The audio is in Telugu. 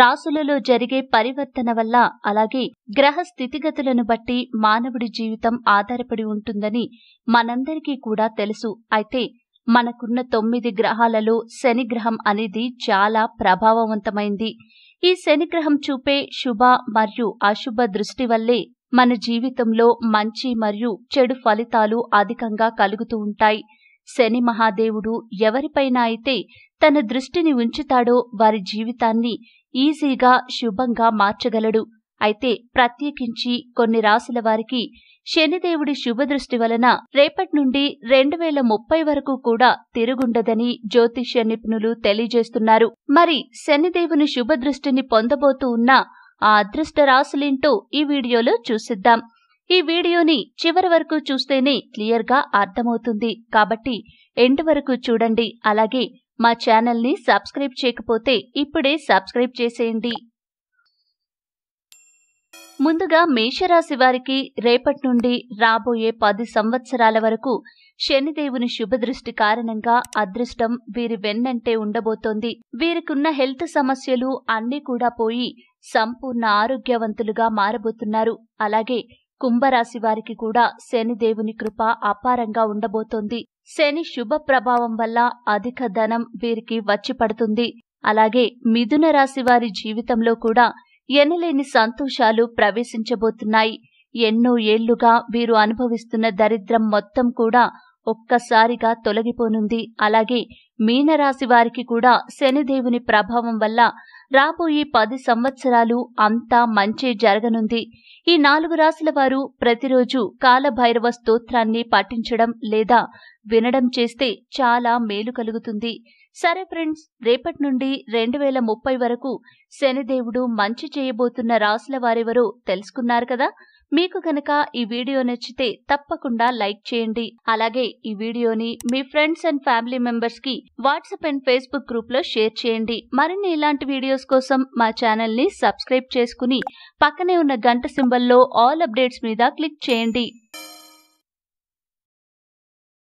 రాసులలో జరిగే పరివర్తన వల్ల అలాగే గ్రహ స్థితిగతులను బట్టి మానవుడి జీవితం ఆధారపడి ఉంటుందని మనందరికీ కూడా తెలుసు అయితే మనకున్న తొమ్మిది గ్రహాలలో శనిగ్రహం అనేది చాలా ప్రభావవంతమైంది ఈ శనిగ్రహం చూపే శుభ మరియు అశుభ దృష్టి వల్లే మన జీవితంలో మంచి మరియు చెడు ఫలితాలు అధికంగా కలుగుతూ ఉంటాయి శని మహాదేవుడు ఎవరిపైన అయితే తన దృష్టిని ఉంచుతాడో వారి జీవితాన్ని ఈజీగా శుభంగా మార్చగలడు అయితే ప్రత్యేకించి కొన్ని రాశుల వారికి శనిదేవుడి శుభదృష్టి వలన రేపటి నుండి రెండు వేల ముప్పై వరకు కూడా తిరుగుండదని జ్యోతిష్య నిపుణులు తెలియజేస్తున్నారు మరి శనిదేవుని శుభదృష్టిని పొందబోతూ ఉన్న ఆ అదృష్ట రాశులేంటో ఈ వీడియోలో చూసిద్దాం ఈ వీడియోని చివరి వరకు చూస్తేనే క్లియర్గా అర్థమవుతుంది కాబట్టి ఎండ్ వరకు చూడండి అలాగే మా ఛానల్ని సబ్స్క్రైబ్ చేయకపోతే ఇప్పుడే సబ్స్క్రైబ్ చేసేయండి ముందుగా మేషరాశి వారికి రేపటి నుండి రాబోయే పది సంవత్సరాల వరకు శనిదేవుని శుభదృష్టి కారణంగా అదృష్టం వీరి వెన్నంటే ఉండబోతోంది వీరికున్న హెల్త్ సమస్యలు అన్నీ కూడా పోయి సంపూర్ణ ఆరోగ్యవంతులుగా మారబోతున్నారు అలాగే కుంభరాశి వారికి కూడా శనిదేవుని కృప అపారంగా ఉండబోతోంది శని శుభ ప్రభావం వల్ల అధిక ధనం వీరికి వచ్చి పడుతుంది అలాగే మిథున రాశి వారి జీవితంలో కూడా ఎనలేని సంతోషాలు ప్రవేశించబోతున్నాయి ఎన్నో ఏళ్లుగా వీరు అనుభవిస్తున్న దరిద్రం మొత్తం కూడా ఒక్కసారిగా తొలగిపోనుంది అలాగే మీనరాశి వారికి కూడా శనిదేవుని ప్రభావం వల్ల రాబోయే పది సంవత్సరాలు అంతా మంచి జరగనుంది ఈ నాలుగు రాశుల వారు ప్రతిరోజు కాలభైరవ స్తోత్రాన్ని పాటించడం లేదా వినడం చేస్తే చాలా మేలు కలుగుతుంది సరే ఫ్రెండ్స్ రేపటి నుండి రెండు వేల ముప్పై వరకు శనిదేవుడు మంచి చేయబోతున్న రాశుల వారెవరో తెలుసుకున్నారు కదా మీకు కనుక ఈ వీడియో నచ్చితే తప్పకుండా లైక్ చేయండి అలాగే ఈ వీడియోని మీ ఫ్రెండ్స్ అండ్ ఫ్యామిలీ మెంబర్స్ కి వాట్సాప్ అండ్ ఫేస్బుక్ గ్రూప్ లో షేర్ చేయండి మరిన్ని ఇలాంటి వీడియోస్ కోసం మా ఛానల్ ని సబ్స్క్రైబ్ చేసుకుని పక్కనే ఉన్న గంట సింబల్లో ఆల్ అప్డేట్స్ మీద క్లిక్ చేయండి